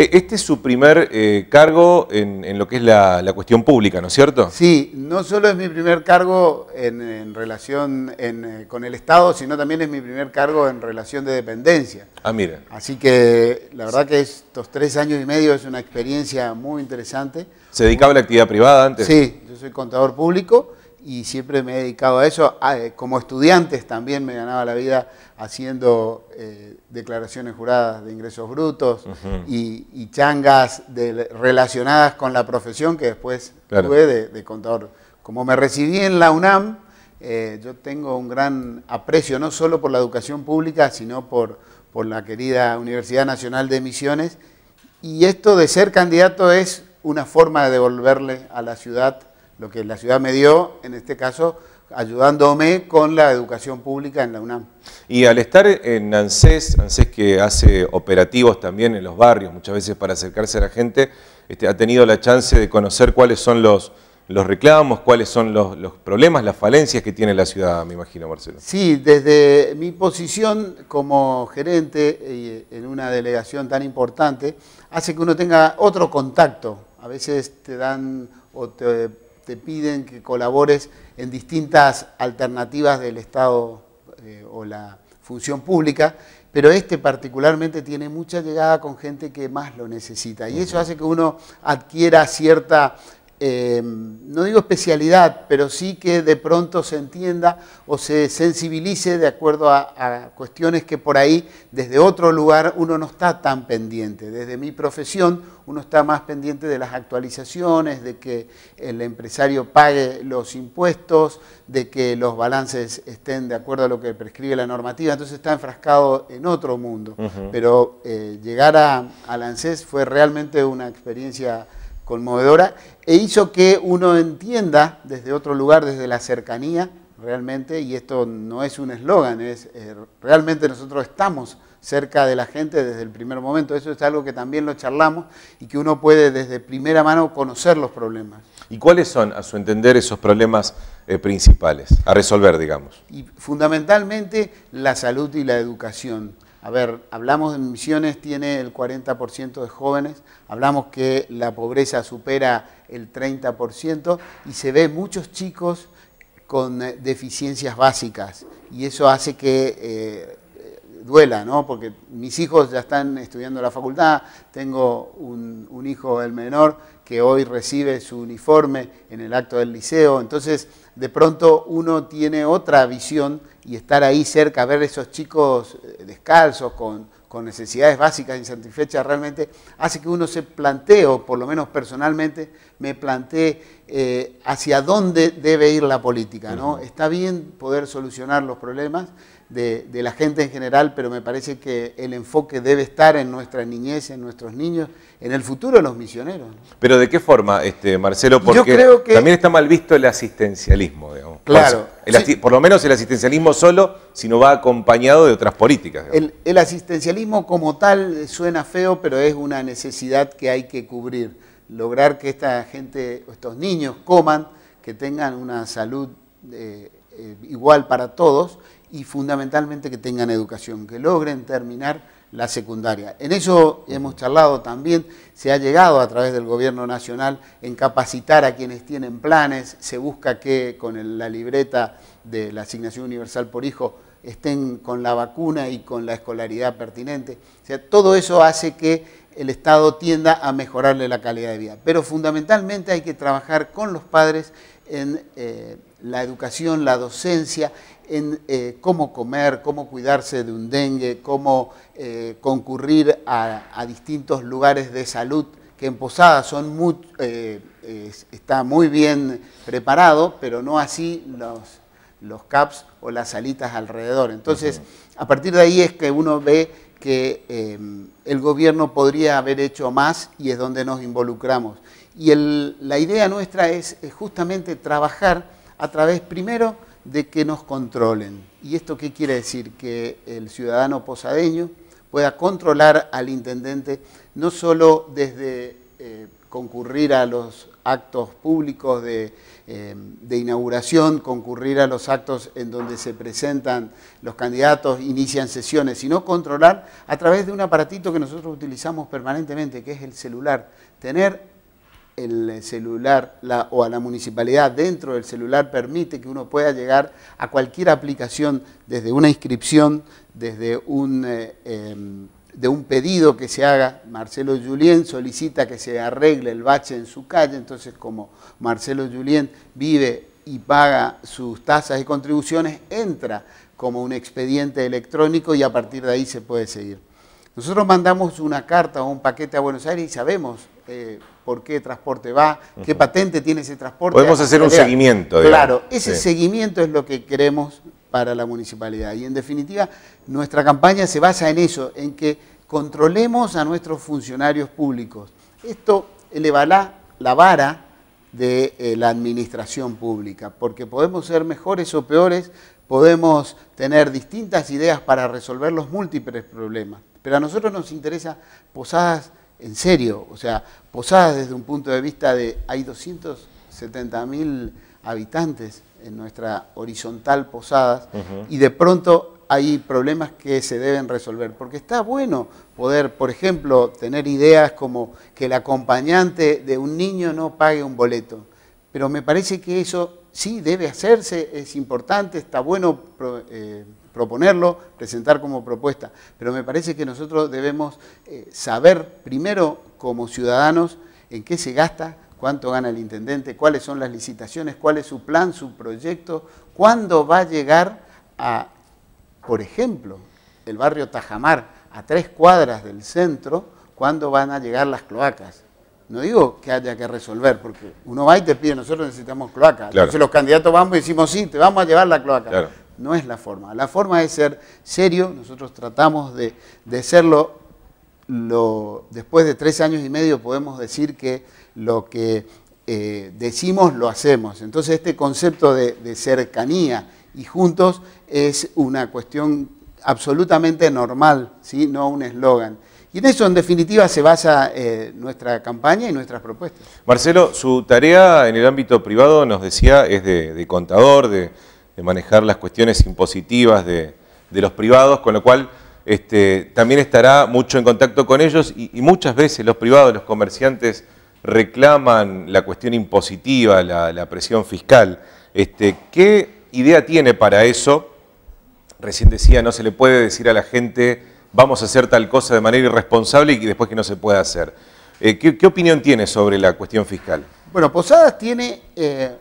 Eh, este es su primer eh, cargo en, lo que es la, cuestión pública, ¿no es cierto? Sí, no solo es mi primer cargo en, relación eh, con el Estado, sino también es mi primer cargo en relación de dependencia. Ah, mira. Así que la verdad que estos tres años y medio es una experiencia muy interesante. ¿Se dedicaba a la actividad privada antes? Sí, yo soy contador público y siempre me he dedicado a eso. Ah, eh, como estudiantes también me ganaba la vida haciendo eh, declaraciones juradas de ingresos brutos y, changas relacionadas con la profesión que después tuve de, contador. Como me recibí en la UNAM, eh, yo tengo un gran aprecio no solo por la educación pública, sino por, por la querida Universidad Nacional de Misiones. Y esto de ser candidato es una forma de devolverle a la ciudad lo que la ciudad me dio, en este caso, ayudándome con la educación pública en la UNAM. Y al estar en ANSES, ANSES que hace operativos también en los barrios, muchas veces para acercarse a la gente, este, ha tenido la chance de conocer cuáles son los, los reclamos, cuáles son los, los, problemas, las falencias que tiene la ciudad, me imagino, Marcelo. Sí, desde mi posición como gerente en una delegación tan importante, hace que uno tenga otro contacto. A veces te dan o te piden que colabores en distintas alternativas del Estado eh, o la función pública, pero este particularmente tiene mucha llegada con gente que más lo necesita y eso hace que uno adquiera cierta eh, no digo especialidad, pero sí que de pronto se entienda o se sensibilice de acuerdo a, cuestiones que por ahí desde otro lugar uno no está tan pendiente. Desde mi profesión uno está más pendiente de las actualizaciones, de que el empresario pague los impuestos, de que los balances estén de acuerdo a lo que prescribe la normativa, entonces está enfrascado en otro mundo. Pero eh, llegar a, a la ANSES fue realmente una experiencia conmovedora e hizo que uno entienda desde otro lugar, desde la cercanía, realmente, y esto no es un eslogan, es eh, realmente nosotros estamos cerca de la gente desde el primer momento. Eso es algo que también lo charlamos y que uno puede desde primera mano conocer los problemas. ¿Y cuáles son, a su entender, esos problemas eh, principales a resolver, digamos? Y fundamentalmente la salud y la educación. A ver, hablamos de misiones, tiene el 40% de jóvenes, hablamos que la pobreza supera el 30% y se ve muchos chicos con eh, deficiencias básicas y eso hace que eh, duela, ¿no? Porque mis hijos ya están estudiando la facultad, tengo un, un, hijo, el menor, que hoy recibe su uniforme en el acto del liceo, entonces de pronto uno tiene otra visión y estar ahí cerca, ver esos chicos eh, descalzos, con, necesidades básicas insatisfechas, realmente hace que uno se plantee, o por lo menos personalmente me plantee, eh, hacia dónde debe ir la política. ¿no? Está bien poder solucionar los problemas, de, la gente en general, pero me parece que el enfoque debe estar en nuestra niñez, en nuestros niños, en el futuro de los misioneros. Pero ¿de qué forma, este, Marcelo? Porque también está mal visto el asistencialismo, digamos. Claro. Por lo menos el asistencialismo solo, si no va acompañado de otras políticas. El, asistencialismo como tal suena feo, pero es una necesidad que hay que cubrir. Lograr que esta gente, estos niños coman, que tengan una salud eh, eh, igual para todos y fundamentalmente que tengan educación, que logren terminar la secundaria. En eso hemos charlado también, se ha llegado a través del gobierno nacional en capacitar a quienes tienen planes, se busca que con la libreta de la asignación universal por hijo estén con la vacuna y con la escolaridad pertinente. O sea, todo eso hace que el Estado tienda a mejorarle la calidad de vida. Pero fundamentalmente hay que trabajar con los padres en eh, la educación, la docencia, en eh, cómo comer, cómo cuidarse de un dengue, cómo eh, concurrir a, distintos lugares de salud que en Posada son muy, está muy bien preparado, pero no así los los caps o las alitas alrededor. Entonces, a partir de ahí es que uno ve que em, el gobierno podría haber hecho más y es donde nos involucramos. Y la idea nuestra es, justamente trabajar a través primero de que nos controlen. ¿Y esto qué quiere decir? Que el ciudadano posadeño pueda controlar al intendente no solo desde eh, concurrir a los actos públicos eh, de, inauguración, concurrir a los actos en donde se presentan los candidatos, inician sesiones, sino controlar a través de un aparatito que nosotros utilizamos permanentemente, que es el celular. Tener el celular la, o a la municipalidad dentro del celular permite que uno pueda llegar a cualquier aplicación, desde una inscripción, desde un... Eh, em, de un pedido que se haga. Marcelo Julián solicita que se arregle el bache en su calle, entonces como Marcelo Julián vive y paga sus tasas y contribuciones, entra como un expediente electrónico y a partir de ahí se puede seguir. Nosotros mandamos una carta o un paquete a Buenos Aires y sabemos eh, por qué transporte va, qué patente tiene ese transporte. Podemos hacer un seguimiento. Claro, ese seguimiento es lo que queremos para la municipalidad. Y en definitiva, nuestra campaña se basa en eso, en que controlemos a nuestros funcionarios públicos. Esto elevará la vara de eh, la administración pública, porque podemos ser mejores o peores, podemos tener distintas ideas para resolver los múltiples problemas, pero a nosotros nos interesa posadas en serio, o sea, posadas desde un punto de vista de hay 270.000 habitantes, en nuestra horizontal posadas, y de pronto hay problemas que se deben resolver, porque está bueno poder, por ejemplo, tener ideas como que el acompañante de un niño no pague un boleto, pero me parece que eso sí debe hacerse, es importante, está bueno eh, proponerlo, presentar como propuesta, pero me parece que nosotros debemos eh, saber primero como ciudadanos en qué se gasta, cuánto gana el intendente, cuáles son las licitaciones, cuál es su plan, su proyecto, cuándo va a llegar a, por ejemplo, el barrio Tajamar, a tres cuadras del centro, cuándo van a llegar las cloacas. No digo que haya que resolver, porque uno va y te pide, nosotros necesitamos cloacas. Entonces los candidatos vamos y decimos, sí, te vamos a llevar la cloaca. No es la forma. La forma es ser serio, nosotros tratamos de, de serlo lo, después de tres años y medio podemos decir que lo que eh, decimos lo hacemos. Entonces este concepto de, cercanía y juntos es una cuestión absolutamente normal, ¿sí? no un eslogan. Y en eso, en definitiva, se basa eh, nuestra campaña y nuestras propuestas. Marcelo, su tarea en el ámbito privado, nos decía, es de, contador, de, manejar las cuestiones impositivas de, los privados, con lo cual este, también estará mucho en contacto con ellos y, muchas veces los privados, los comerciantes reclaman la cuestión impositiva, la, presión fiscal. Este, ¿Qué idea tiene para eso? Recién decía, no se le puede decir a la gente vamos a hacer tal cosa de manera irresponsable y después que no se pueda hacer. Eh, ¿qué, opinión tiene sobre la cuestión fiscal? Bueno, Posadas tiene eh,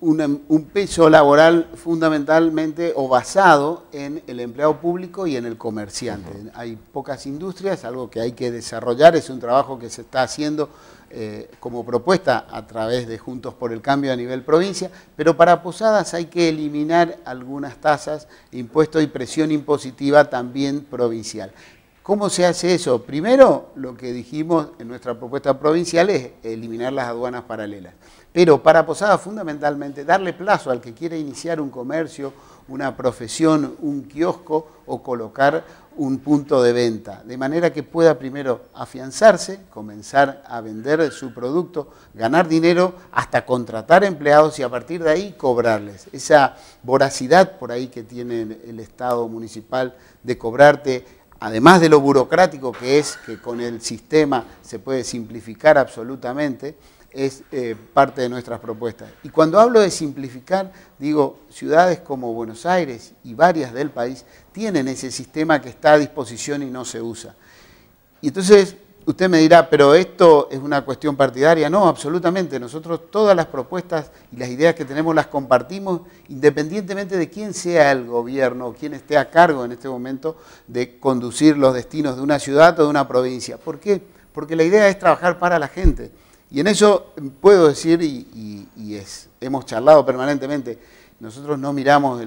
un peso laboral fundamentalmente o basado en el empleado público y en el comerciante. Hay pocas industrias, algo que hay que desarrollar, es un trabajo que se está haciendo eh, como propuesta a través de Juntos por el Cambio a nivel provincia, pero para Posadas hay que eliminar algunas tasas, impuestos y presión impositiva también provincial. ¿Cómo se hace eso? Primero, lo que dijimos en nuestra propuesta provincial es eliminar las aduanas paralelas. Pero para Posada fundamentalmente darle plazo al que quiere iniciar un comercio, una profesión, un kiosco o colocar un punto de venta, de manera que pueda primero afianzarse, comenzar a vender su producto, ganar dinero, hasta contratar empleados y a partir de ahí cobrarles. Esa voracidad por ahí que tiene el Estado municipal de cobrarte, además de lo burocrático que es, que con el sistema se puede simplificar absolutamente, es eh, parte de nuestras propuestas. Y cuando hablo de simplificar, digo, ciudades como Buenos Aires y varias del país tienen ese sistema que está a disposición y no se usa. Y entonces usted me dirá, pero esto es una cuestión partidaria. No, absolutamente. Nosotros todas las propuestas y las ideas que tenemos las compartimos independientemente de quién sea el gobierno o quién esté a cargo en este momento de conducir los destinos de una ciudad o de una provincia. ¿Por qué? Porque la idea es trabajar para la gente. Y en eso puedo decir, y, hemos charlado permanentemente, nosotros no miramos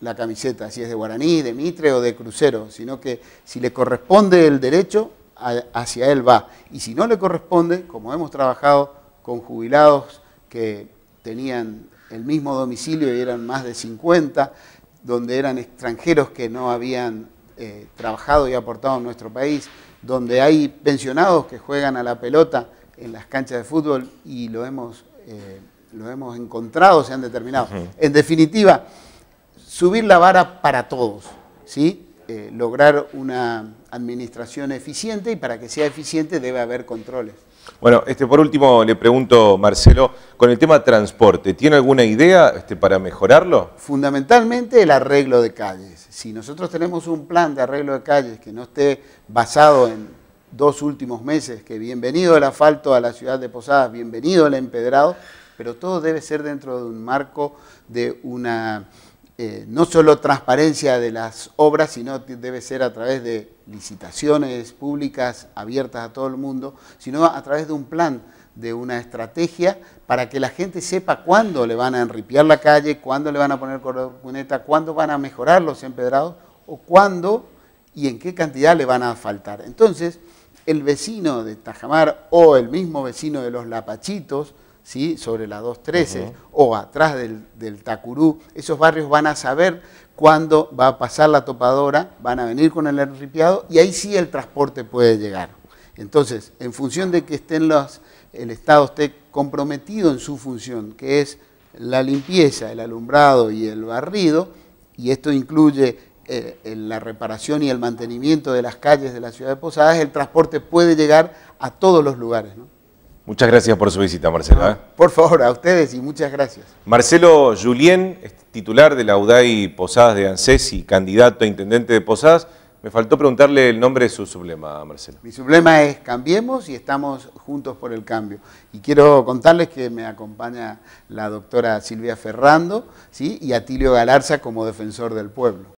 la camiseta, si es de Guaraní, de Mitre o de Crucero, sino que si le corresponde el derecho, hacia él va. Y si no le corresponde, como hemos trabajado con jubilados que tenían el mismo domicilio y eran más de 50, donde eran extranjeros que no habían eh, trabajado y aportado en nuestro país, donde hay pensionados que juegan a la pelota en las canchas de fútbol y lo hemos, eh, lo hemos encontrado, se han determinado. En definitiva, subir la vara para todos, ¿sí? Eh, lograr una administración eficiente y para que sea eficiente debe haber controles. Bueno, este, por último le pregunto, Marcelo, con el tema transporte, ¿tiene alguna idea este, para mejorarlo? Fundamentalmente el arreglo de calles. Si nosotros tenemos un plan de arreglo de calles que no esté basado en dos últimos meses, que bienvenido el asfalto a la ciudad de Posadas, bienvenido el empedrado, pero todo debe ser dentro de un marco de una, eh, no solo transparencia de las obras, sino debe ser a través de licitaciones públicas abiertas a todo el mundo, sino a través de un plan de una estrategia para que la gente sepa cuándo le van a enripiar la calle, cuándo le van a poner cuneta, cuándo van a mejorar los empedrados o cuándo y en qué cantidad le van a asfaltar. Entonces, el vecino de Tajamar o el mismo vecino de los Lapachitos, ¿sí? sobre la 213 o atrás del, Tacurú, esos barrios van a saber cuándo va a pasar la topadora, van a venir con el enripiado y ahí sí el transporte puede llegar. Entonces, en función de que estén el Estado esté comprometido en su función, que es la limpieza, el alumbrado y el barrido, y esto incluye en eh, la reparación y el mantenimiento de las calles de la ciudad de Posadas, el transporte puede llegar a todos los lugares. Muchas gracias por su visita, Marcelo. ¿eh? Por favor, a ustedes y muchas gracias. Marcelo Julien, titular de la UDAI Posadas de ANSES y candidato a intendente de Posadas. Me faltó preguntarle el nombre de su sublema, Marcelo. Mi sublema es Cambiemos y estamos juntos por el cambio. Y quiero contarles que me acompaña la doctora Silvia Ferrando ¿sí? y Atilio Galarza como defensor del pueblo.